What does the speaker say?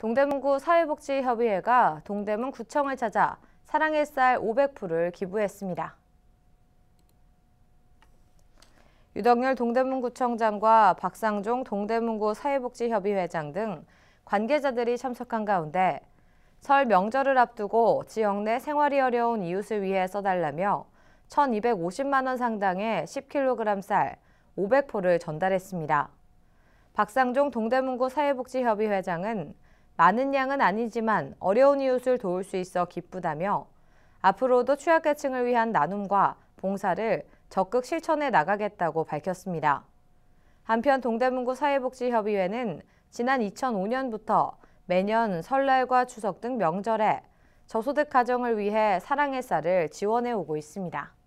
동대문구 사회복지협의회가 동대문 구청을 찾아 사랑의 쌀 500풀을 기부했습니다. 유덕열 동대문구청장과 박상종 동대문구 사회복지협의회장 등 관계자들이 참석한 가운데 설 명절을 앞두고 지역 내 생활이 어려운 이웃을 위해 써달라며 1,250만 원 상당의 10kg 쌀 500포를 전달했습니다. 박상종 동대문구 사회복지협의회장은 많은 양은 아니지만 어려운 이웃을 도울 수 있어 기쁘다며 앞으로도 취약계층을 위한 나눔과 봉사를 적극 실천해 나가겠다고 밝혔습니다. 한편 동대문구 사회복지협의회는 지난 2005년부터 매년 설날과 추석 등 명절에 저소득 가정을 위해 사랑의 쌀을 지원해 오고 있습니다.